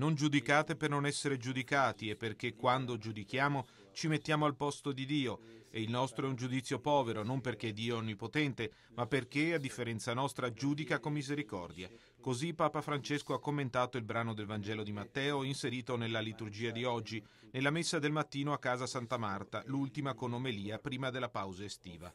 Non giudicate per non essere giudicati e perché quando giudichiamo ci mettiamo al posto di Dio e il nostro è un giudizio povero, non perché Dio è onnipotente, ma perché, a differenza nostra, giudica con misericordia. Così Papa Francesco ha commentato il brano del Vangelo di Matteo inserito nella liturgia di oggi, nella messa del mattino a casa Santa Marta, l'ultima con omelia prima della pausa estiva.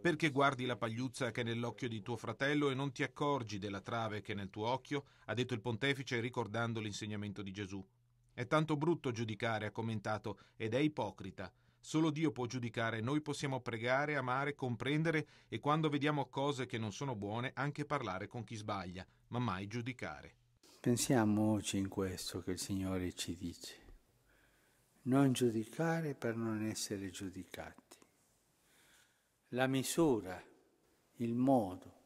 Perché guardi la pagliuzza che è nell'occhio di tuo fratello e non ti accorgi della trave che è nel tuo occhio? ha detto il pontefice ricordando l'insegnamento di Gesù. È tanto brutto giudicare, ha commentato, ed è ipocrita. Solo Dio può giudicare, noi possiamo pregare, amare, comprendere e quando vediamo cose che non sono buone anche parlare con chi sbaglia, ma mai giudicare. Pensiamoci in questo che il Signore ci dice. Non giudicare per non essere giudicati la misura, il modo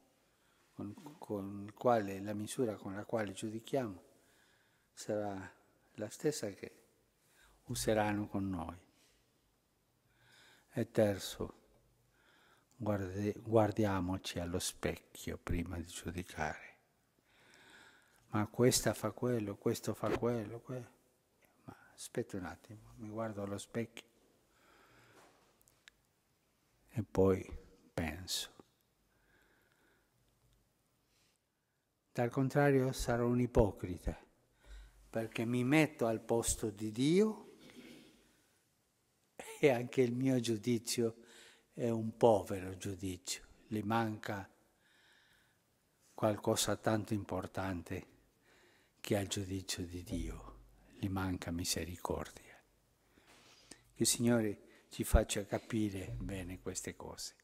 con, con quale, la misura con la quale giudichiamo sarà la stessa che useranno con noi. E terzo, guardi, guardiamoci allo specchio prima di giudicare. Ma questa fa quello, questo fa quello, quello. Ma aspetta un attimo, mi guardo allo specchio e poi penso. Dal contrario sarò un ipocrita, perché mi metto al posto di Dio e anche il mio giudizio è un povero giudizio, gli manca qualcosa tanto importante che al giudizio di Dio, gli manca misericordia. Che Signore ci faccia capire bene queste cose.